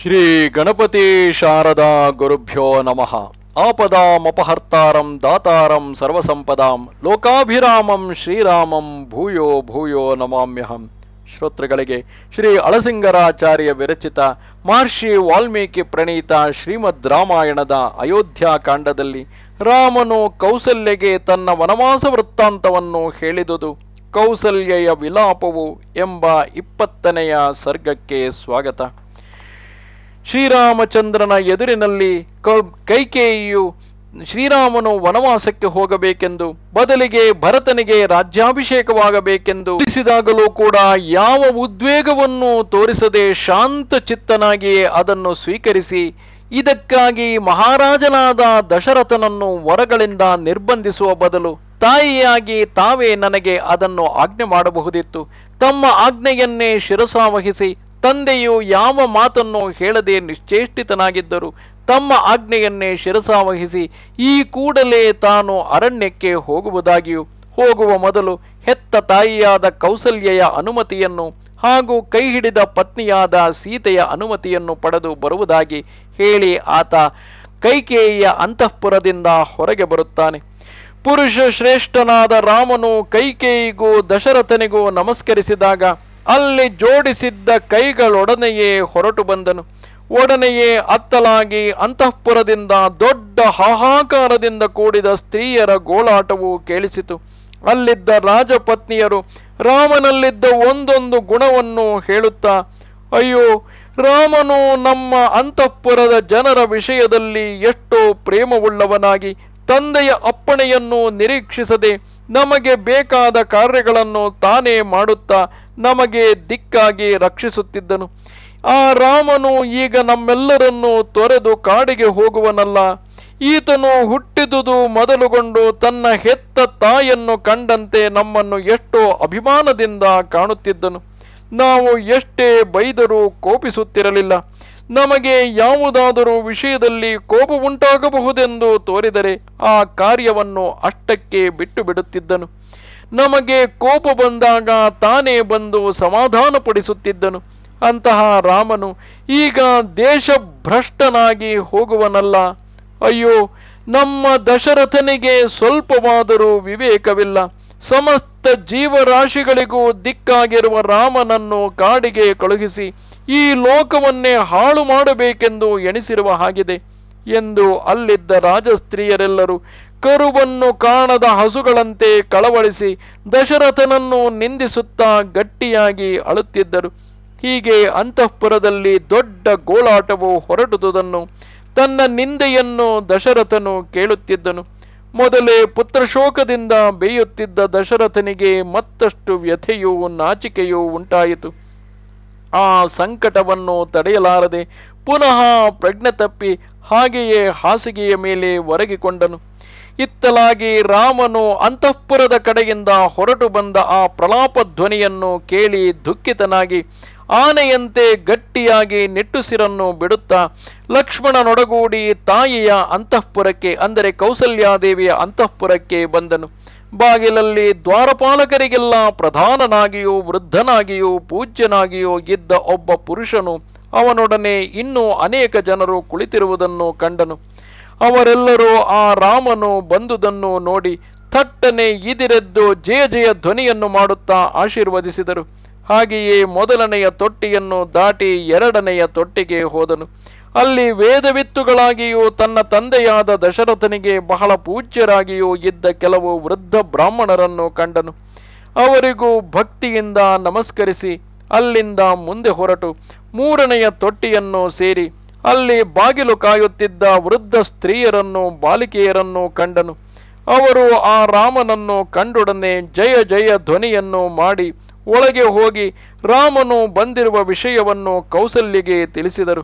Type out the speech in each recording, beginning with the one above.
ಶ್ರೀ ಗಣಪತಿ ಶಾರದಾ ಗುರುಭ್ಯೋ ನಮಃ ಆಪದಾಮಪಹರ್ತಾರಂ ದಾತಾರಂ ಸರ್ವಸಂಪದಾಂ ಲೋಕಾಭಿರಾಮಂ ಶ್ರೀರಾಮಂ ಭೂಯೋ ಭೂಯೋ ನಮಾಮ್ಯಹಂ ಶ್ರೋತೃಗಳಿಗೆ ಶ್ರೀ ಅಳಸಿಂಗರಾಚಾರ್ಯ ವಿರಚಿತ ಮಹರ್ಷಿ ವಾಲ್ಮೀಕಿ ಪ್ರಣೀತ ಶ್ರೀಮದ್ ರಾಮಾಯಣದ ಅಯೋಧ್ಯಾಕಾಂಡದಲ್ಲಿ ಕಾಂಡದಲ್ಲಿ ರಾಮನು ಕೌಸಲ್ಯಗೆ ತನ್ನ ವನವಾಸ ವೃತ್ತಾಂತವನ್ನು ಹೇಳಿದುದು ಕೌಸಲ್ಯೆಯ ವಿಲಾಪವು ಎಂಬ ಇಪ್ಪತ್ತನೆಯ ಸರ್ಗಕ್ಕೆ ಸ್ವಾಗತ ಶ್ರೀರಾಮಚಂದ್ರನ ಎದುರಿನಲ್ಲಿ ಕೈಕೇಯಿಯು ಶ್ರೀರಾಮನು ವನವಾಸಕ್ಕೆ ಹೋಗಬೇಕೆಂದು ಬದಲಿಗೆ ಭರತನಿಗೆ ರಾಜ್ಯಾಭಿಷೇಕವಾಗಬೇಕೆಂದು ತಿಳಿಸಿದಾಗಲೂ ಕೂಡ ಯಾವ ಉದ್ವೇಗವನ್ನು ತೋರಿಸದೆ ಶಾಂತ ಚಿತ್ತನಾಗಿಯೇ ಅದನ್ನು ಸ್ವೀಕರಿಸಿ ಇದಕ್ಕಾಗಿ ಮಹಾರಾಜನಾದ ದಶರಥನನ್ನು ವರಗಳಿಂದ ನಿರ್ಬಂಧಿಸುವ ಬದಲು ತಾಯಿಯಾಗಿ ತಾವೇ ನನಗೆ ಅದನ್ನು ಆಜ್ಞೆ ಮಾಡಬಹುದಿತ್ತು ತಮ್ಮ ಆಜ್ಞೆಯನ್ನೇ ಶಿರಸಾವಹಿಸಿ ತಂದೆಯು ಯಾವ ಮಾತನ್ನು ಹೇಳದೆ ನಿಶ್ಚೇಷ್ಟಿತನಾಗಿದ್ದರು ತಮ್ಮ ಆಜ್ಞೆಯನ್ನೇ ಶಿರಸಾವಹಿಸಿ ಈ ಕೂಡಲೇ ತಾನು ಅರಣ್ಯಕ್ಕೆ ಹೋಗುವುದಾಗಿಯೂ ಹೋಗುವ ಮೊದಲು ಹೆತ್ತ ತಾಯಿಯಾದ ಕೌಸಲ್ಯೆಯ ಅನುಮತಿಯನ್ನು ಹಾಗೂ ಕೈ ಹಿಡಿದ ಪತ್ನಿಯಾದ ಸೀತೆಯ ಅನುಮತಿಯನ್ನು ಪಡೆದು ಬರುವುದಾಗಿ ಹೇಳಿ ಆತ ಕೈಕೇಯಿಯ ಅಂತಃಪುರದಿಂದ ಹೊರಗೆ ಬರುತ್ತಾನೆ ಪುರುಷ ಶ್ರೇಷ್ಠನಾದ ರಾಮನು ಕೈಕೇಯಿಗೂ ದಶರಥನಿಗೂ ನಮಸ್ಕರಿಸಿದಾಗ ಅಲ್ಲಿ ಜೋಡಿಸಿದ್ದ ಕೈಗಳೊಡನೆಯೇ ಹೊರಟು ಬಂದನು ಒಡನೆಯೇ ಅತ್ತಲಾಗಿ ಅಂತಃಪುರದಿಂದ ದೊಡ್ಡ ಹಾಹಾಕಾರದಿಂದ ಕೂಡಿದ ಸ್ತ್ರೀಯರ ಗೋಳಾಟವು ಕೇಳಿಸಿತು ಅಲ್ಲಿದ್ದ ರಾಜಪತ್ನಿಯರು ರಾಮನಲ್ಲಿದ್ದ ಒಂದೊಂದು ಗುಣವನ್ನು ಹೇಳುತ್ತಾ ಅಯ್ಯೋ ರಾಮನು ನಮ್ಮ ಅಂತಃಪುರದ ಜನರ ವಿಷಯದಲ್ಲಿ ಎಷ್ಟೋ ಪ್ರೇಮವುಳ್ಳವನಾಗಿ ತಂದೆಯ ಅಪ್ಪಣೆಯನ್ನು ನಿರೀಕ್ಷಿಸದೆ ನಮಗೆ ಬೇಕಾದ ಕಾರ್ಯಗಳನ್ನು ತಾನೇ ಮಾಡುತ್ತಾ ನಮಗೆ ದಿಕ್ಕಾಗಿ ರಕ್ಷಿಸುತ್ತಿದ್ದನು ಆ ರಾಮನು ಈಗ ನಮ್ಮೆಲ್ಲರನ್ನು ತೊರೆದು ಕಾಡಿಗೆ ಹೋಗುವನಲ್ಲ ಈತನು ಹುಟ್ಟಿದುದು ಮೊದಲುಗೊಂಡು ತನ್ನ ಹೆತ್ತ ತಾಯನ್ನು ಕಂಡಂತೆ ನಮ್ಮನ್ನು ಎಷ್ಟೋ ಅಭಿಮಾನದಿಂದ ಕಾಣುತ್ತಿದ್ದನು ನಾವು ಎಷ್ಟೇ ಬೈದರೂ ಕೋಪಿಸುತ್ತಿರಲಿಲ್ಲ ನಮಗೆ ಯಾವುದಾದರೂ ವಿಷಯದಲ್ಲಿ ಕೋಪವುಂಟಾಗಬಹುದೆಂದು ತೋರಿದರೆ ಆ ಕಾರ್ಯವನ್ನು ಅಷ್ಟಕ್ಕೆ ಬಿಟ್ಟು ಬಿಡುತ್ತಿದ್ದನು ನಮಗೆ ಕೋಪ ಬಂದಾಗ ತಾನೇ ಬಂದು ಸಮಾಧಾನಪಡಿಸುತ್ತಿದ್ದನು ಅಂತಹ ರಾಮನು ಈಗ ದೇಶಭ್ರಷ್ಟನಾಗಿ ಹೋಗುವನಲ್ಲ ಅಯ್ಯೋ ನಮ್ಮ ದಶರಥನಿಗೆ ಸ್ವಲ್ಪವಾದರೂ ವಿವೇಕವಿಲ್ಲ ಸಮಸ್ತ ಜೀವರಾಶಿಗಳಿಗೂ ದಿಕ್ಕಾಗಿರುವ ರಾಮನನ್ನು ಕಾಡಿಗೆ ಕಳುಹಿಸಿ ಈ ಲೋಕವನ್ನೇ ಹಾಳು ಮಾಡಬೇಕೆಂದು ಎಣಿಸಿರುವ ಹಾಗಿದೆ ಎಂದು ಅಲ್ಲಿದ್ದ ರಾಜಸ್ತ್ರೀಯರೆಲ್ಲರೂ ಕರುವನ್ನು ಕಾಣದ ಹಸುಗಳಂತೆ ಕಳವಳಿಸಿ ದಶರಥನನ್ನು ನಿಂದಿಸುತ್ತಾ ಗಟ್ಟಿಯಾಗಿ ಅಳುತ್ತಿದ್ದರು ಹೀಗೆ ಅಂತಃಪುರದಲ್ಲಿ ದೊಡ್ಡ ಗೋಳಾಟವು ಹೊರಟುದುದನ್ನು ತನ್ನ ನಿಂದೆಯನ್ನು ದಶರಥನು ಕೇಳುತ್ತಿದ್ದನು ಮೊದಲೇ ಪುತ್ರಶೋಕದಿಂದ ಬೇಯುತ್ತಿದ್ದ ದಶರಥನಿಗೆ ಮತ್ತಷ್ಟು ವ್ಯಥೆಯೂ ನಾಚಿಕೆಯೂ ಉಂಟಾಯಿತು ಆ ಸಂಕಟವನ್ನು ತಡೆಯಲಾರದೆ ಪುನಃ ಪ್ರಜ್ಞೆ ತಪ್ಪಿ ಹಾಗೆಯೇ ಹಾಸಿಗೆಯ ಮೇಲೆ ಒರಗಿಕೊಂಡನು ಇತ್ತಲಾಗಿ ರಾಮನು ಅಂತಃಪುರದ ಕಡೆಯಿಂದ ಹೊರಟು ಬಂದ ಆ ಪ್ರಲಾಪ ಧ್ವನಿಯನ್ನು ಕೇಳಿ ದುಃಖಿತನಾಗಿ ಆನೆಯಂತೆ ಗಟ್ಟಿಯಾಗಿ ನೆಟ್ಟುಸಿರನ್ನು ಬಿಡುತ್ತಾ ಲಕ್ಷ್ಮಣನೊಡಗೂಡಿ ತಾಯಿಯ ಅಂತಃಪುರಕ್ಕೆ ಅಂದರೆ ಕೌಸಲ್ಯಾದೇವಿಯ ಅಂತಃಪುರಕ್ಕೆ ಬಂದನು ಬಾಗಿಲಲ್ಲಿ ದ್ವಾರಪಾಲಕರಿಗೆಲ್ಲ ಪ್ರಧಾನನಾಗಿಯೂ ವೃದ್ಧನಾಗಿಯೂ ಪೂಜ್ಯನಾಗಿಯೂ ಇದ್ದ ಒಬ್ಬ ಪುರುಷನು ಅವನೊಡನೆ ಇನ್ನೂ ಅನೇಕ ಜನರು ಕುಳಿತಿರುವುದನ್ನು ಕಂಡನು ಅವರೆಲ್ಲರೂ ಆ ರಾಮನು ಬಂದುದನ್ನು ನೋಡಿ ಥಟ್ಟನೆ ಇದಿರೆದ್ದು ಜಯ ಜಯ ಧ್ವನಿಯನ್ನು ಮಾಡುತ್ತಾ ಆಶೀರ್ವದಿಸಿದರು ಹಾಗೆಯೇ ಮೊದಲನೆಯ ತೊಟ್ಟಿಯನ್ನು ದಾಟಿ ಎರಡನೆಯ ತೊಟ್ಟಿಗೆ ಹೋದನು ಅಲ್ಲಿ ವೇದವಿತ್ತುಗಳಾಗಿಯೂ ತನ್ನ ತಂದೆಯಾದ ದಶರಥನಿಗೆ ಬಹಳ ಪೂಜ್ಯರಾಗಿಯೂ ಇದ್ದ ಕೆಲವು ವೃದ್ಧ ಬ್ರಾಹ್ಮಣರನ್ನು ಕಂಡನು ಅವರಿಗೂ ಭಕ್ತಿಯಿಂದ ನಮಸ್ಕರಿಸಿ ಅಲ್ಲಿಂದ ಮುಂದೆ ಹೊರಟು ಮೂರನೆಯ ತೊಟ್ಟಿಯನ್ನು ಸೇರಿ ಅಲ್ಲಿ ಬಾಗಿಲು ಕಾಯುತ್ತಿದ್ದ ವೃದ್ಧ ಸ್ತ್ರೀಯರನ್ನು ಬಾಲಿಕೆಯರನ್ನು ಕಂಡನು ಅವರು ಆ ರಾಮನನ್ನು ಕಂಡೊಡನೆ ಜಯ ಜಯ ಧ್ವನಿಯನ್ನು ಮಾಡಿ ಒಳಗೆ ಹೋಗಿ ರಾಮನು ಬಂದಿರುವ ವಿಷಯವನ್ನು ಕೌಸಲ್ಯಗೆ ತಿಳಿಸಿದರು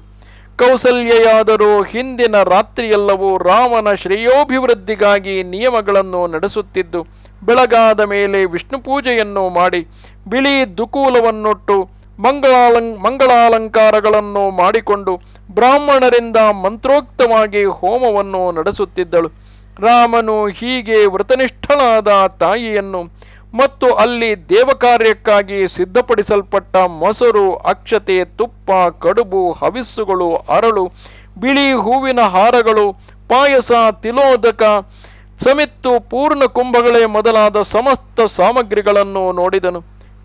ಕೌಸಲ್ಯೆಯಾದರೂ ಹಿಂದಿನ ರಾತ್ರಿಯೆಲ್ಲವೂ ರಾಮನ ಶ್ರೇಯೋಭಿವೃದ್ಧಿಗಾಗಿ ನಿಯಮಗಳನ್ನು ನಡೆಸುತ್ತಿದ್ದು ಬೆಳಗಾದ ಮೇಲೆ ವಿಷ್ಣು ಪೂಜೆಯನ್ನು ಮಾಡಿ ಬಿಳಿ ದುಕೂಲವನ್ನುಟ್ಟು ಮಂಗಳಾಲಂ ಮಂಗಳಾಲಂಕಾರಗಳನ್ನು ಮಾಡಿಕೊಂಡು ಬ್ರಾಹ್ಮಣರಿಂದ ಮಂತ್ರೋಕ್ತವಾಗಿ ಹೋಮವನ್ನು ನಡೆಸುತ್ತಿದ್ದಳು ರಾಮನು ಹೀಗೆ ವ್ರತನಿಷ್ಠಳಾದ ತಾಯಿಯನ್ನು ಮತ್ತು ಅಲ್ಲಿ ದೇವಕಾರ್ಯಕ್ಕಾಗಿ ಸಿದ್ಧಪಡಿಸಲ್ಪಟ್ಟ ಮೊಸರು ಅಕ್ಷತೆ ತುಪ್ಪ ಕಡುಬು ಹವಿಸ್ಸುಗಳು ಅರಳು ಬಿಳಿ ಹೂವಿನ ಹಾರಗಳು ಪಾಯಸ ತಿಲೋದಕ ಸಮಿತ್ತು ಪೂರ್ಣ ಕುಂಭಗಳೇ ಮೊದಲಾದ ಸಮಸ್ತ ಸಾಮಗ್ರಿಗಳನ್ನು ನೋಡಿದನು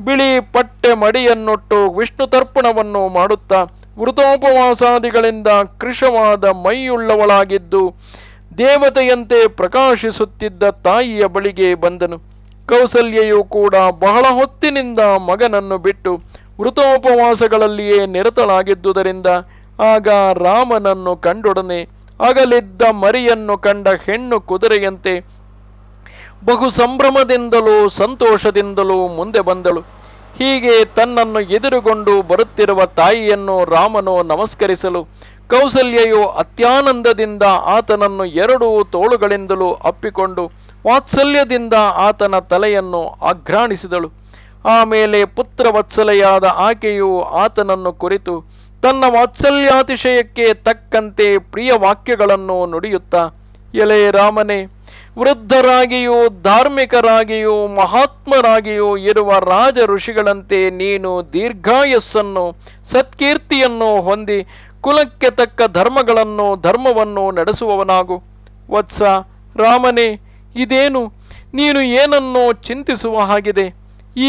ಬಿಳಿ ಪಟ್ಟೆ ಮಡಿಯನ್ನುಟ್ಟು ವಿಷ್ಣು ತರ್ಪಣವನ್ನು ಮಾಡುತ್ತಾ ವೃತೋಪವಾಸಾದಿಗಳಿಂದ ಕೃಶವಾದ ಮೈಯುಳ್ಳವಳಾಗಿದ್ದು ದೇವತೆಯಂತೆ ಪ್ರಕಾಶಿಸುತ್ತಿದ್ದ ತಾಯಿಯ ಬಳಿಗೆ ಬಂದನು ಕೌಸಲ್ಯೆಯು ಕೂಡ ಬಹಳ ಹೊತ್ತಿನಿಂದ ಮಗನನ್ನು ಬಿಟ್ಟು ವೃತೋಪವಾಸಗಳಲ್ಲಿಯೇ ನಿರತಳಾಗಿದ್ದುದರಿಂದ ಆಗ ರಾಮನನ್ನು ಕಂಡೊಡನೆ ಅಗಲಿದ್ದ ಮರಿಯನ್ನು ಕಂಡ ಹೆಣ್ಣು ಕುದುರೆಯಂತೆ ಬಹು ಸಂಭ್ರಮದಿಂದಲೂ ಸಂತೋಷದಿಂದಲೂ ಮುಂದೆ ಬಂದಳು ಹೀಗೆ ತನ್ನನ್ನು ಎದುರುಗೊಂಡು ಬರುತ್ತಿರುವ ತಾಯಿಯನ್ನು ರಾಮನು ನಮಸ್ಕರಿಸಲು ಕೌಸಲ್ಯೆಯು ಅತ್ಯಾನಂದದಿಂದ ಆತನನ್ನು ಎರಡೂ ತೋಳುಗಳಿಂದಲೂ ಅಪ್ಪಿಕೊಂಡು ವಾತ್ಸಲ್ಯದಿಂದ ಆತನ ತಲೆಯನ್ನು ಆಘ್ರಾಣಿಸಿದಳು ಆಮೇಲೆ ಪುತ್ರ ವತ್ಸಲೆಯಾದ ಆಕೆಯು ಆತನನ್ನು ಕುರಿತು ತನ್ನ ವಾತ್ಸಲ್ಯಾತಿಶಯಕ್ಕೆ ತಕ್ಕಂತೆ ಪ್ರಿಯ ವಾಕ್ಯಗಳನ್ನು ನುಡಿಯುತ್ತಾ ಎಲೆ ರಾಮನೇ ವೃದ್ಧರಾಗಿಯೂ ಧಾರ್ಮಿಕರಾಗಿಯೂ ಮಹಾತ್ಮರಾಗಿಯೂ ಇರುವ ರಾಜ ಋಷಿಗಳಂತೆ ನೀನು ದೀರ್ಘಾಯಸ್ಸನ್ನು ಸತ್ಕೀರ್ತಿಯನ್ನು ಹೊಂದಿ ಕುಲಕ್ಕೆ ತಕ್ಕ ಧರ್ಮಗಳನ್ನು ಧರ್ಮವನ್ನು ನಡೆಸುವವನಾಗು ವತ್ಸ ರಾಮನೇ ಇದೇನು ನೀನು ಏನನ್ನೋ ಚಿಂತಿಸುವ ಹಾಗಿದೆ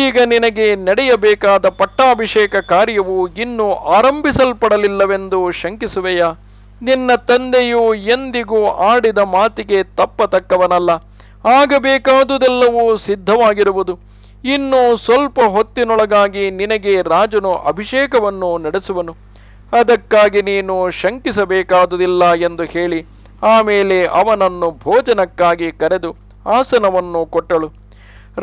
ಈಗ ನಿನಗೆ ನಡೆಯಬೇಕಾದ ಪಟ್ಟಾಭಿಷೇಕ ಕಾರ್ಯವು ಇನ್ನೂ ಆರಂಭಿಸಲ್ಪಡಲಿಲ್ಲವೆಂದು ಶಂಕಿಸುವೆಯಾ ನಿನ್ನ ತಂದೆಯು ಎಂದಿಗೂ ಆಡಿದ ಮಾತಿಗೆ ತಪ್ಪತಕ್ಕವನಲ್ಲ ಆಗಬೇಕಾದುದೆಲ್ಲವೂ ಸಿದ್ಧವಾಗಿರುವುದು ಇನ್ನು ಸ್ವಲ್ಪ ಹೊತ್ತಿನೊಳಗಾಗಿ ನಿನಗೆ ರಾಜನು ಅಭಿಷೇಕವನ್ನು ನಡೆಸುವನು ಅದಕ್ಕಾಗಿ ನೀನು ಶಂಕಿಸಬೇಕಾದುದಿಲ್ಲ ಎಂದು ಹೇಳಿ ಆಮೇಲೆ ಅವನನ್ನು ಭೋಜನಕ್ಕಾಗಿ ಕರೆದು ಆಸನವನ್ನು ಕೊಟ್ಟಳು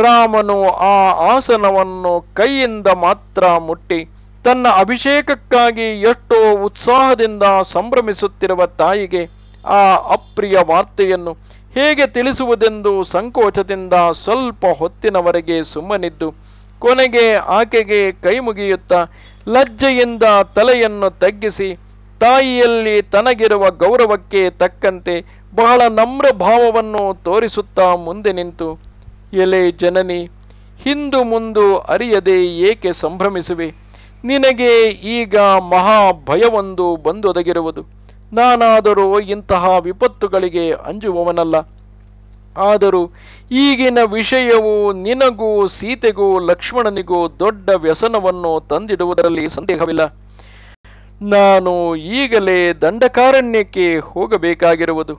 ರಾಮನು ಆ ಆಸನವನ್ನು ಕೈಯಿಂದ ಮಾತ್ರ ಮುಟ್ಟಿ ತನ್ನ ಅಭಿಷೇಕಕ್ಕಾಗಿ ಎಷ್ಟೋ ಉತ್ಸಾಹದಿಂದ ಸಂಭ್ರಮಿಸುತ್ತಿರುವ ತಾಯಿಗೆ ಆ ಅಪ್ರಿಯ ವಾರ್ತೆಯನ್ನು ಹೇಗೆ ತಿಳಿಸುವುದೆಂದು ಸಂಕೋಚದಿಂದ ಸ್ವಲ್ಪ ಹೊತ್ತಿನವರೆಗೆ ಸುಮ್ಮನಿದ್ದು ಕೊನೆಗೆ ಆಕೆಗೆ ಕೈ ಮುಗಿಯುತ್ತಾ ಲಜ್ಜೆಯಿಂದ ತಲೆಯನ್ನು ತಗ್ಗಿಸಿ ತಾಯಿಯಲ್ಲಿ ತನಗಿರುವ ಗೌರವಕ್ಕೆ ತಕ್ಕಂತೆ ಬಹಳ ನಮ್ರ ಭಾವವನ್ನು ತೋರಿಸುತ್ತಾ ಮುಂದೆ ನಿಂತು ಎಲೆ ಜನನಿ ಹಿಂದು ಮುಂದು ಅರಿಯದೆ ಏಕೆ ಸಂಭ್ರಮಿಸುವೆ ನಿನಗೆ ಈಗ ಮಹಾ ಭಯವೊಂದು ಬಂದೊದಗಿರುವುದು ನಾನಾದರೂ ಇಂತಹ ವಿಪತ್ತುಗಳಿಗೆ ಅಂಜುವವನಲ್ಲ ಆದರೂ ಈಗಿನ ವಿಷಯವು ನಿನಗೂ ಸೀತೆಗೂ ಲಕ್ಷ್ಮಣನಿಗೂ ದೊಡ್ಡ ವ್ಯಸನವನ್ನು ತಂದಿಡುವುದರಲ್ಲಿ ಸಂದೇಹವಿಲ್ಲ ನಾನು ಈಗಲೇ ದಂಡಕಾರಣ್ಯಕ್ಕೆ ಹೋಗಬೇಕಾಗಿರುವುದು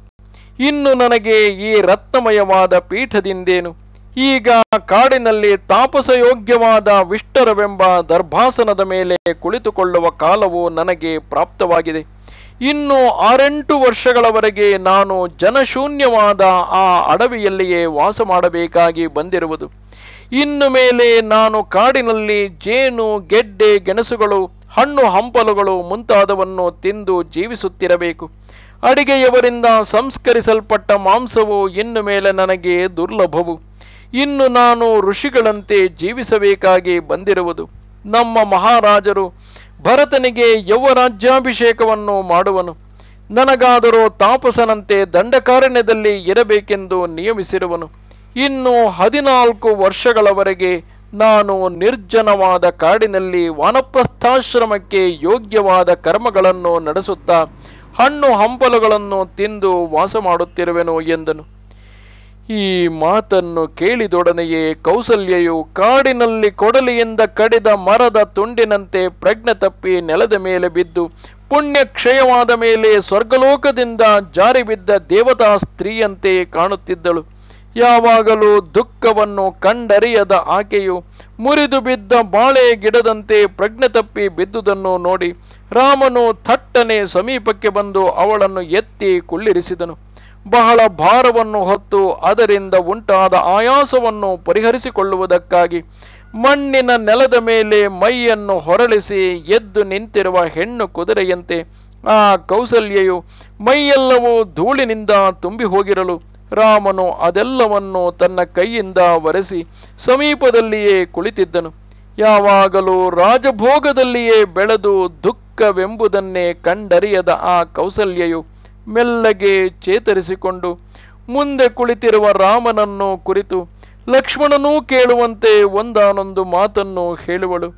ಇನ್ನು ನನಗೆ ಈ ರತ್ನಮಯವಾದ ಪೀಠದಿಂದೇನು ಈಗ ಕಾಡಿನಲ್ಲಿ ತಾಪಸಯೋಗ್ಯವಾದ ವಿಷ್ಟರವೆಂಬ ದರ್ಭಾಸನದ ಮೇಲೆ ಕುಳಿತುಕೊಳ್ಳುವ ಕಾಲವು ನನಗೆ ಪ್ರಾಪ್ತವಾಗಿದೆ ಇನ್ನು ಆರೆಂಟು ವರ್ಷಗಳವರೆಗೆ ನಾನು ಜನಶೂನ್ಯವಾದ ಆ ಅಡವಿಯಲ್ಲಿಯೇ ವಾಸ ಮಾಡಬೇಕಾಗಿ ಬಂದಿರುವುದು ಇನ್ನು ಮೇಲೆ ನಾನು ಕಾಡಿನಲ್ಲಿ ಜೇನು ಗೆಡ್ಡೆ ಗೆಣಸುಗಳು ಹಣ್ಣು ಹಂಪಲುಗಳು ಮುಂತಾದವನ್ನು ತಿಂದು ಜೀವಿಸುತ್ತಿರಬೇಕು ಅಡಿಗೆಯವರಿಂದ ಸಂಸ್ಕರಿಸಲ್ಪಟ್ಟ ಮಾಂಸವು ಇನ್ನು ಮೇಲೆ ನನಗೆ ದುರ್ಲಭವು ಇನ್ನು ನಾನು ಋಷಿಗಳಂತೆ ಜೀವಿಸಬೇಕಾಗಿ ಬಂದಿರುವುದು ನಮ್ಮ ಮಹಾರಾಜರು ಭರತನಿಗೆ ಯೌವರಾಜ್ಯಾಭಿಷೇಕವನ್ನು ಮಾಡುವನು ನನಗಾದರೂ ತಾಪಸನಂತೆ ದಂಡಕಾರಣ್ಯದಲ್ಲಿ ಇರಬೇಕೆಂದು ನಿಯಮಿಸಿರುವನು ಇನ್ನು ಹದಿನಾಲ್ಕು ವರ್ಷಗಳವರೆಗೆ ನಾನು ನಿರ್ಜನವಾದ ಕಾಡಿನಲ್ಲಿ ವಾನಪ್ರಸ್ಥಾಶ್ರಮಕ್ಕೆ ಯೋಗ್ಯವಾದ ಕರ್ಮಗಳನ್ನು ನಡೆಸುತ್ತಾ ಹಣ್ಣು ಹಂಪಲುಗಳನ್ನು ತಿಂದು ವಾಸ ಮಾಡುತ್ತಿರುವೆನು ಎಂದನು ಈ ಮಾತನ್ನು ಕೇಳಿದೊಡನೆಯೇ ಕೌಸಲ್ಯು ಕಾಡಿನಲ್ಲಿ ಕೊಡಲಿಯಿಂದ ಕಡಿದ ಮರದ ತುಂಡಿನಂತೆ ಪ್ರಜ್ಞೆ ತಪ್ಪಿ ನೆಲದ ಮೇಲೆ ಬಿದ್ದು ಪುಣ್ಯ ಕ್ಷಯವಾದ ಮೇಲೆ ಸ್ವರ್ಗಲೋಕದಿಂದ ಜಾರಿಬಿದ್ದ ಬಿದ್ದ ದೇವತಾ ಸ್ತ್ರೀಯಂತೆ ಕಾಣುತ್ತಿದ್ದಳು ಯಾವಾಗಲೂ ದುಃಖವನ್ನು ಕಂಡರಿಯದ ಆಕೆಯು ಮುರಿದು ಬಿದ್ದ ಬಾಳೆ ಗಿಡದಂತೆ ಪ್ರಜ್ಞೆ ತಪ್ಪಿ ಬಿದ್ದುದನ್ನು ನೋಡಿ ರಾಮನು ಥಟ್ಟನೆ ಸಮೀಪಕ್ಕೆ ಬಂದು ಅವಳನ್ನು ಎತ್ತಿ ಕುಳ್ಳಿರಿಸಿದನು ಬಹಳ ಭಾರವನ್ನು ಹೊತ್ತು ಅದರಿಂದ ಉಂಟಾದ ಆಯಾಸವನ್ನು ಪರಿಹರಿಸಿಕೊಳ್ಳುವುದಕ್ಕಾಗಿ ಮಣ್ಣಿನ ನೆಲದ ಮೇಲೆ ಮೈಯನ್ನು ಹೊರಳಿಸಿ ಎದ್ದು ನಿಂತಿರುವ ಹೆಣ್ಣು ಕುದುರೆಯಂತೆ ಆ ಕೌಸಲ್ಯೆಯು ಮೈಯೆಲ್ಲವೂ ಧೂಳಿನಿಂದ ತುಂಬಿ ಹೋಗಿರಲು ರಾಮನು ಅದೆಲ್ಲವನ್ನು ತನ್ನ ಕೈಯಿಂದ ಒರೆಸಿ ಸಮೀಪದಲ್ಲಿಯೇ ಕುಳಿತಿದ್ದನು ಯಾವಾಗಲೂ ರಾಜಭೋಗದಲ್ಲಿಯೇ ಬೆಳೆದು ದುಃಖವೆಂಬುದನ್ನೇ ಕಂಡರಿಯದ ಆ ಕೌಸಲ್ಯೆಯು ಮೆಲ್ಲಗೆ ಚೇತರಿಸಿಕೊಂಡು ಮುಂದೆ ಕುಳಿತಿರುವ ರಾಮನನ್ನು ಕುರಿತು ಲಕ್ಷ್ಮಣನೂ ಕೇಳುವಂತೆ ಒಂದಾನೊಂದು ಮಾತನ್ನು ಹೇಳುವಳು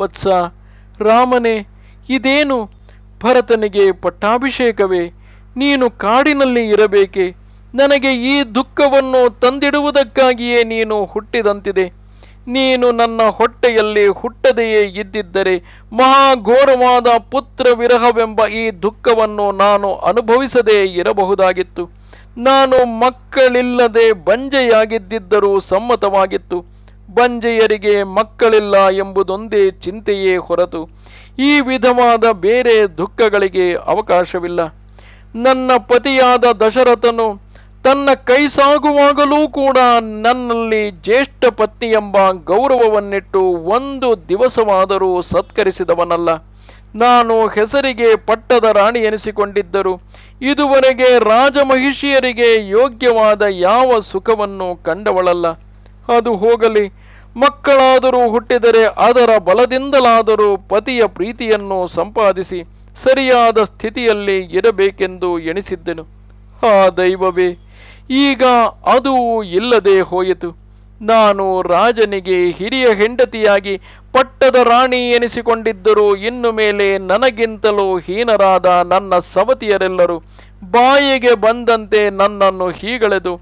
ವತ್ಸ ರಾಮನೇ ಇದೇನು ಭರತನಿಗೆ ಪಟ್ಟಾಭಿಷೇಕವೇ ನೀನು ಕಾಡಿನಲ್ಲಿ ಇರಬೇಕೆ ನನಗೆ ಈ ದುಃಖವನ್ನು ತಂದಿಡುವುದಕ್ಕಾಗಿಯೇ ನೀನು ಹುಟ್ಟಿದಂತಿದೆ ನೀನು ನನ್ನ ಹೊಟ್ಟೆಯಲ್ಲಿ ಹುಟ್ಟದೆಯೇ ಇದ್ದಿದ್ದರೆ ಮಹಾಘೋರವಾದ ಪುತ್ರ ವಿರಹವೆಂಬ ಈ ದುಃಖವನ್ನು ನಾನು ಅನುಭವಿಸದೇ ಇರಬಹುದಾಗಿತ್ತು ನಾನು ಮಕ್ಕಳಿಲ್ಲದೆ ಬಂಜೆಯಾಗಿದ್ದಿದ್ದರೂ ಸಮ್ಮತವಾಗಿತ್ತು ಬಂಜೆಯರಿಗೆ ಮಕ್ಕಳಿಲ್ಲ ಎಂಬುದೊಂದೇ ಚಿಂತೆಯೇ ಹೊರತು ಈ ವಿಧವಾದ ಬೇರೆ ದುಃಖಗಳಿಗೆ ಅವಕಾಶವಿಲ್ಲ ನನ್ನ ಪತಿಯಾದ ದಶರಥನು ತನ್ನ ಕೈ ಸಾಗುವಾಗಲೂ ಕೂಡ ನನ್ನಲ್ಲಿ ಜ್ಯೇಷ್ಠ ಪತ್ನಿ ಎಂಬ ಗೌರವವನ್ನಿಟ್ಟು ಒಂದು ದಿವಸವಾದರೂ ಸತ್ಕರಿಸಿದವನಲ್ಲ ನಾನು ಹೆಸರಿಗೆ ಪಟ್ಟದ ರಾಣಿ ಎನಿಸಿಕೊಂಡಿದ್ದರು ಇದುವರೆಗೆ ರಾಜಮಹಿಷಿಯರಿಗೆ ಯೋಗ್ಯವಾದ ಯಾವ ಸುಖವನ್ನು ಕಂಡವಳಲ್ಲ ಅದು ಹೋಗಲಿ ಮಕ್ಕಳಾದರೂ ಹುಟ್ಟಿದರೆ ಅದರ ಬಲದಿಂದಲಾದರೂ ಪತಿಯ ಪ್ರೀತಿಯನ್ನು ಸಂಪಾದಿಸಿ ಸರಿಯಾದ ಸ್ಥಿತಿಯಲ್ಲಿ ಇರಬೇಕೆಂದು ಎಣಿಸಿದ್ದೆನು ಆ ದೈವವೇ ಈಗ ಅದು ಇಲ್ಲದೆ ಹೋಯಿತು ನಾನು ರಾಜನಿಗೆ ಹಿರಿಯ ಹೆಂಡತಿಯಾಗಿ ಪಟ್ಟದ ರಾಣಿ ಎನಿಸಿಕೊಂಡಿದ್ದರೂ ಇನ್ನು ಮೇಲೆ ನನಗಿಂತಲೂ ಹೀನರಾದ ನನ್ನ ಸವತಿಯರೆಲ್ಲರೂ ಬಾಯಿಗೆ ಬಂದಂತೆ ನನ್ನನ್ನು ಹೀಗಳೆದು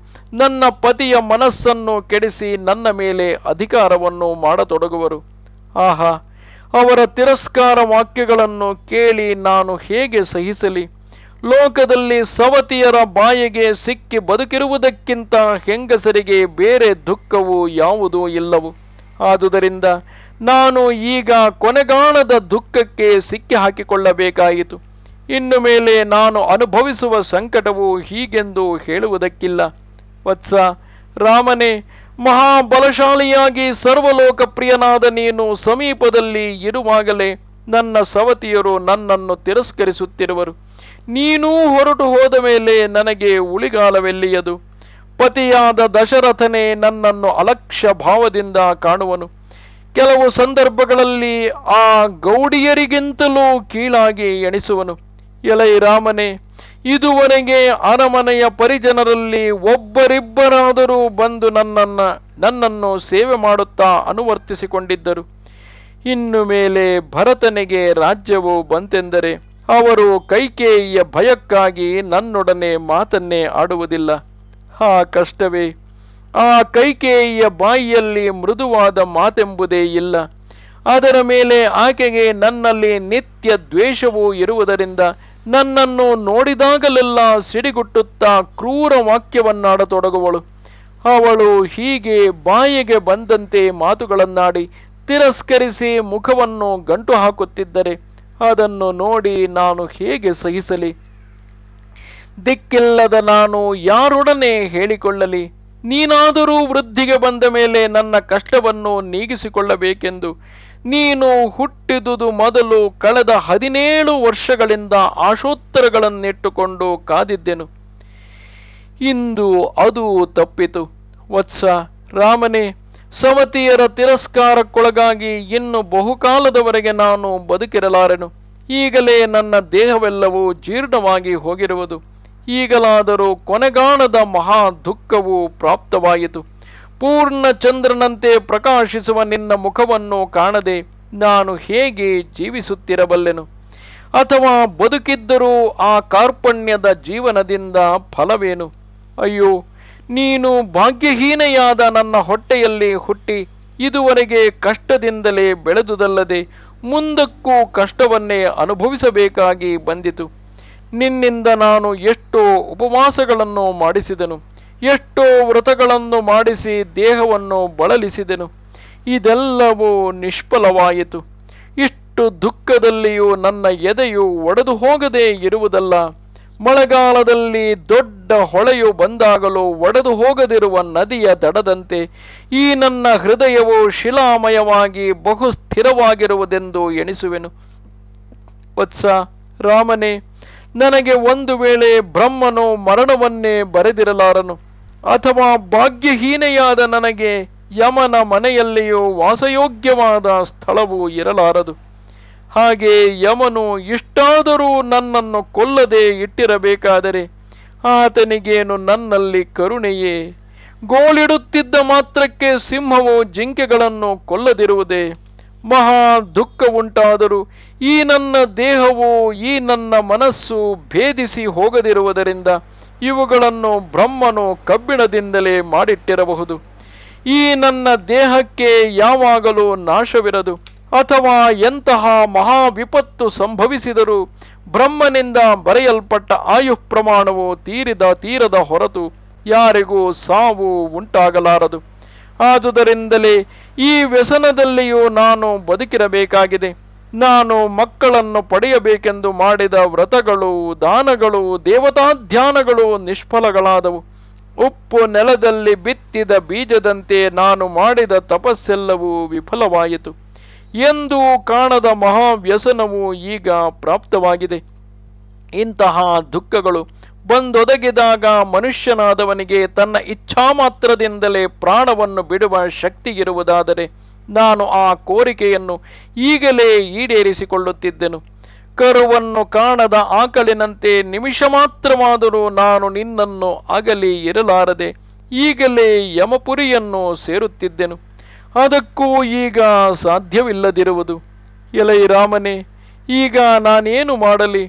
ನನ್ನ ಪತಿಯ ಮನಸ್ಸನ್ನು ಕೆಡಿಸಿ ನನ್ನ ಮೇಲೆ ಅಧಿಕಾರವನ್ನು ಮಾಡತೊಡಗುವರು ಆಹಾ ಅವರ ತಿರಸ್ಕಾರ ವಾಕ್ಯಗಳನ್ನು ಕೇಳಿ ನಾನು ಹೇಗೆ ಸಹಿಸಲಿ ಲೋಕದಲ್ಲಿ ಸವತಿಯರ ಬಾಯಿಗೆ ಸಿಕ್ಕಿ ಬದುಕಿರುವುದಕ್ಕಿಂತ ಹೆಂಗಸರಿಗೆ ಬೇರೆ ದುಃಖವು ಯಾವುದೂ ಇಲ್ಲವು ಆದುದರಿಂದ ನಾನು ಈಗ ಕೊನೆಗಾಣದ ದುಃಖಕ್ಕೆ ಸಿಕ್ಕಿ ಹಾಕಿಕೊಳ್ಳಬೇಕಾಯಿತು ಇನ್ನು ಮೇಲೆ ನಾನು ಅನುಭವಿಸುವ ಸಂಕಟವು ಹೀಗೆಂದು ಹೇಳುವುದಕ್ಕಿಲ್ಲ ವತ್ಸ ರಾಮನೇ ಮಹಾಬಲಶಾಲಿಯಾಗಿ ಸರ್ವಲೋಕಪ್ರಿಯನಾದ ನೀನು ಸಮೀಪದಲ್ಲಿ ಇರುವಾಗಲೇ ನನ್ನ ಸವತಿಯರು ನನ್ನನ್ನು ತಿರಸ್ಕರಿಸುತ್ತಿರುವರು ನೀನೂ ಹೊರಟು ಹೋದ ಮೇಲೆ ನನಗೆ ಉಳಿಗಾಲವೆಲ್ಲಿಯದು ಪತಿಯಾದ ದಶರಥನೇ ನನ್ನನ್ನು ಅಲಕ್ಷ್ಯ ಭಾವದಿಂದ ಕಾಣುವನು ಕೆಲವು ಸಂದರ್ಭಗಳಲ್ಲಿ ಆ ಗೌಡಿಯರಿಗಿಂತಲೂ ಕೀಳಾಗಿ ಎಣಿಸುವನು ಎಲೈ ರಾಮನೇ ಇದುವರೆಗೆ ಅರಮನೆಯ ಪರಿಜನರಲ್ಲಿ ಒಬ್ಬರಿಬ್ಬರಾದರೂ ಬಂದು ನನ್ನನ್ನು ನನ್ನನ್ನು ಸೇವೆ ಮಾಡುತ್ತಾ ಅನುವರ್ತಿಸಿಕೊಂಡಿದ್ದರು ಇನ್ನು ಮೇಲೆ ಭರತನಿಗೆ ರಾಜ್ಯವು ಬಂತೆಂದರೆ ಅವರು ಕೈಕೇಯಿಯ ಭಯಕ್ಕಾಗಿ ನನ್ನೊಡನೆ ಮಾತನ್ನೇ ಆಡುವುದಿಲ್ಲ ಆ ಕಷ್ಟವೇ ಆ ಕೈಕೇಯಿಯ ಬಾಯಿಯಲ್ಲಿ ಮೃದುವಾದ ಮಾತೆಂಬುದೇ ಇಲ್ಲ ಅದರ ಮೇಲೆ ಆಕೆಗೆ ನನ್ನಲ್ಲಿ ನಿತ್ಯ ದ್ವೇಷವೂ ಇರುವುದರಿಂದ ನನ್ನನ್ನು ನೋಡಿದಾಗಲೆಲ್ಲ ಸಿಡಿಗುಟ್ಟುತ್ತಾ ಕ್ರೂರ ವಾಕ್ಯವನ್ನಾಡತೊಡಗುವಳು ಅವಳು ಹೀಗೆ ಬಾಯಿಗೆ ಬಂದಂತೆ ಮಾತುಗಳನ್ನಾಡಿ ತಿರಸ್ಕರಿಸಿ ಮುಖವನ್ನು ಗಂಟು ಹಾಕುತ್ತಿದ್ದರೆ ಅದನ್ನು ನೋಡಿ ನಾನು ಹೇಗೆ ಸಹಿಸಲಿ ದಿಕ್ಕಿಲ್ಲದ ನಾನು ಯಾರೊಡನೆ ಹೇಳಿಕೊಳ್ಳಲಿ ನೀನಾದರೂ ವೃದ್ಧಿಗೆ ಬಂದ ಮೇಲೆ ನನ್ನ ಕಷ್ಟವನ್ನು ನೀಗಿಸಿಕೊಳ್ಳಬೇಕೆಂದು ನೀನು ಹುಟ್ಟಿದುದು ಮೊದಲು ಕಳೆದ ಹದಿನೇಳು ವರ್ಷಗಳಿಂದ ಆಶೋತ್ತರಗಳನ್ನಿಟ್ಟುಕೊಂಡು ಕಾದಿದ್ದೆನು ಇಂದು ಅದು ತಪ್ಪಿತು ವತ್ಸ ರಾಮನೇ ಸವತಿಯರ ತಿರಸ್ಕಾರಕ್ಕೊಳಗಾಗಿ ಇನ್ನು ಬಹುಕಾಲದವರೆಗೆ ನಾನು ಬದುಕಿರಲಾರೆನು ಈಗಲೇ ನನ್ನ ದೇಹವೆಲ್ಲವೂ ಜೀರ್ಣವಾಗಿ ಹೋಗಿರುವುದು ಈಗಲಾದರೂ ಕೊನೆಗಾಣದ ಮಹಾ ದುಃಖವು ಪ್ರಾಪ್ತವಾಯಿತು ಪೂರ್ಣ ಚಂದ್ರನಂತೆ ಪ್ರಕಾಶಿಸುವ ನಿನ್ನ ಮುಖವನ್ನು ಕಾಣದೆ ನಾನು ಹೇಗೆ ಜೀವಿಸುತ್ತಿರಬಲ್ಲೆನು ಅಥವಾ ಬದುಕಿದ್ದರೂ ಆ ಕಾರ್ಪಣ್ಯದ ಜೀವನದಿಂದ ಫಲವೇನು ಅಯ್ಯೋ ನೀನು ಭಾಗ್ಯಹೀನೆಯಾದ ನನ್ನ ಹೊಟ್ಟೆಯಲ್ಲಿ ಹುಟ್ಟಿ ಇದುವರೆಗೆ ಕಷ್ಟದಿಂದಲೇ ಬೆಳೆದುದಲ್ಲದೆ ಮುಂದಕ್ಕೂ ಕಷ್ಟವನ್ನೇ ಅನುಭವಿಸಬೇಕಾಗಿ ಬಂದಿತು ನಿನ್ನಿಂದ ನಾನು ಎಷ್ಟೋ ಉಪವಾಸಗಳನ್ನು ಮಾಡಿಸಿದನು ಎಷ್ಟೋ ವ್ರತಗಳನ್ನು ಮಾಡಿಸಿ ದೇಹವನ್ನು ಬಳಲಿಸಿದೆನು ಇದೆಲ್ಲವೂ ನಿಷ್ಫಲವಾಯಿತು ಇಷ್ಟು ದುಃಖದಲ್ಲಿಯೂ ನನ್ನ ಎದೆಯು ಒಡೆದು ಹೋಗದೇ ಇರುವುದಲ್ಲ ಮಳೆಗಾಲದಲ್ಲಿ ದೊಡ್ಡ ಹೊಳೆಯು ಬಂದಾಗಲೂ ಒಡೆದು ಹೋಗದಿರುವ ನದಿಯ ದಡದಂತೆ ಈ ನನ್ನ ಹೃದಯವು ಶಿಲಾಮಯವಾಗಿ ಬಹು ಸ್ಥಿರವಾಗಿರುವುದೆಂದು ಎಣಿಸುವೆನು ವತ್ಸ ರಾಮನೇ ನನಗೆ ಒಂದು ವೇಳೆ ಬ್ರಹ್ಮನು ಮರಣವನ್ನೇ ಬರೆದಿರಲಾರನು ಅಥವಾ ಭಾಗ್ಯಹೀನೆಯಾದ ನನಗೆ ಯಮನ ಮನೆಯಲ್ಲಿಯೂ ವಾಸಯೋಗ್ಯವಾದ ಸ್ಥಳವೂ ಇರಲಾರದು ಹಾಗೆ ಯಮನು ಇಷ್ಟಾದರೂ ನನ್ನನ್ನು ಕೊಲ್ಲದೆ ಇಟ್ಟಿರಬೇಕಾದರೆ ಆತನಿಗೇನು ನನ್ನಲ್ಲಿ ಕರುಣೆಯೇ ಗೋಳಿಡುತ್ತಿದ್ದ ಮಾತ್ರಕ್ಕೆ ಸಿಂಹವು ಜಿಂಕೆಗಳನ್ನು ಕೊಲ್ಲದಿರುವುದೇ ಮಹಾ ದುಃಖ ಉಂಟಾದರೂ ಈ ನನ್ನ ದೇಹವು ಈ ನನ್ನ ಮನಸ್ಸು ಭೇದಿಸಿ ಹೋಗದಿರುವುದರಿಂದ ಇವುಗಳನ್ನು ಬ್ರಹ್ಮನು ಕಬ್ಬಿಣದಿಂದಲೇ ಮಾಡಿಟ್ಟಿರಬಹುದು ಈ ನನ್ನ ದೇಹಕ್ಕೆ ಯಾವಾಗಲೂ ನಾಶವಿರದು ಅಥವಾ ಎಂತಹ ಮಹಾ ವಿಪತ್ತು ಸಂಭವಿಸಿದರೂ ಬ್ರಹ್ಮನಿಂದ ಬರೆಯಲ್ಪಟ್ಟ ಆಯುಃ ಪ್ರಮಾಣವು ತೀರಿದ ತೀರದ ಹೊರತು ಯಾರಿಗೂ ಸಾವು ಉಂಟಾಗಲಾರದು ಆದುದರಿಂದಲೇ ಈ ವ್ಯಸನದಲ್ಲಿಯೂ ನಾನು ಬದುಕಿರಬೇಕಾಗಿದೆ ನಾನು ಮಕ್ಕಳನ್ನು ಪಡೆಯಬೇಕೆಂದು ಮಾಡಿದ ವ್ರತಗಳು ದಾನಗಳು ದೇವತಾಧ್ಯಾನಗಳು ನಿಷ್ಫಲಗಳಾದವು ಉಪ್ಪು ನೆಲದಲ್ಲಿ ಬಿತ್ತಿದ ಬೀಜದಂತೆ ನಾನು ಮಾಡಿದ ತಪಸ್ಸೆಲ್ಲವೂ ವಿಫಲವಾಯಿತು ಎಂದು ಕಾಣದ ಮಹಾವ್ಯಸನವು ಈಗ ಪ್ರಾಪ್ತವಾಗಿದೆ ಇಂತಹ ದುಃಖಗಳು ಬಂದೊದಗಿದಾಗ ಮನುಷ್ಯನಾದವನಿಗೆ ತನ್ನ ಇಚ್ಛಾಮಾತ್ರದಿಂದಲೇ ಪ್ರಾಣವನ್ನು ಬಿಡುವ ಶಕ್ತಿ ಇರುವುದಾದರೆ ನಾನು ಆ ಕೋರಿಕೆಯನ್ನು ಈಗಲೇ ಈಡೇರಿಸಿಕೊಳ್ಳುತ್ತಿದ್ದೆನು ಕರುವನ್ನು ಕಾಣದ ಆಕಲಿನಂತೆ ನಿಮಿಷ ಮಾತ್ರವಾದರೂ ನಾನು ನಿನ್ನನ್ನು ಅಗಲಿ ಇರಲಾರದೆ ಈಗಲೇ ಯಮಪುರಿಯನ್ನು ಸೇರುತ್ತಿದ್ದೆನು ಅದಕ್ಕೂ ಈಗ ಸಾಧ್ಯವಿಲ್ಲದಿರುವುದು ಎಲೈ ರಾಮನೇ ಈಗ ನಾನೇನು ಮಾಡಲಿ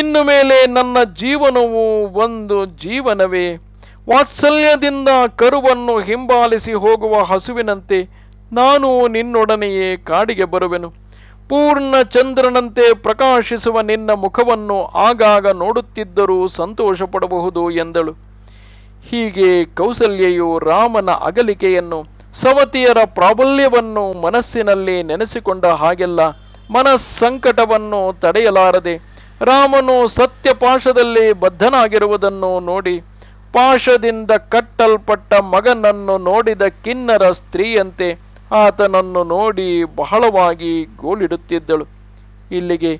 ಇನ್ನು ಮೇಲೆ ನನ್ನ ಜೀವನವು ಒಂದು ಜೀವನವೇ ವಾತ್ಸಲ್ಯದಿಂದ ಕರುವನ್ನು ಹಿಂಬಾಲಿಸಿ ಹೋಗುವ ಹಸುವಿನಂತೆ ನಾನು ನಿನ್ನೊಡನೆಯೇ ಕಾಡಿಗೆ ಬರುವೆನು ಪೂರ್ಣ ಚಂದ್ರನಂತೆ ಪ್ರಕಾಶಿಸುವ ನಿನ್ನ ಮುಖವನ್ನು ಆಗಾಗ ನೋಡುತ್ತಿದ್ದರೂ ಸಂತೋಷ ಎಂದಳು ಹೀಗೆ ಕೌಸಲ್ಯೆಯು ರಾಮನ ಅಗಲಿಕೆಯನ್ನು ಸವತಿಯರ ಪ್ರಾಬಲ್ಯವನ್ನು ಮನಸ್ಸಿನಲ್ಲಿ ನೆನೆಸಿಕೊಂಡ ಹಾಗೆಲ್ಲ ಮನಸ್ಸಂಕಟವನ್ನು ತಡೆಯಲಾರದೆ ರಾಮನು ಸತ್ಯಪಾಶದಲ್ಲಿ ಬದ್ಧನಾಗಿರುವುದನ್ನು ನೋಡಿ ಪಾಶದಿಂದ ಕಟ್ಟಲ್ಪಟ್ಟ ಮಗನನ್ನು ನೋಡಿದ ಕಿನ್ನರ ಸ್ತ್ರೀಯಂತೆ ಆತನನ್ನು ನೋಡಿ ಬಹಳವಾಗಿ ಗೋಲಿಡುತ್ತಿದ್ದಳು ಇಲ್ಲಿಗೆ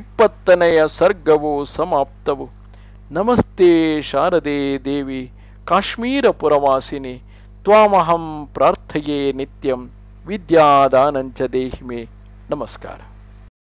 ಇಪ್ಪತ್ತನೆಯ ಸರ್ಗವು ಸಮಾಪ್ತವು ನಮಸ್ತೆ ಶಾರದೆ ದೇವಿ ಕಾಶ್ಮೀರ ಪುರವಾಸಿನಿ ತ್ವಾಮಹಂ ಪ್ರಾರ್ಥೆಯೇ ನಿತ್ಯಂ ವಿದ್ಯಾದಾನಂಚ ದೇಹಿಮೆ ನಮಸ್ಕಾರ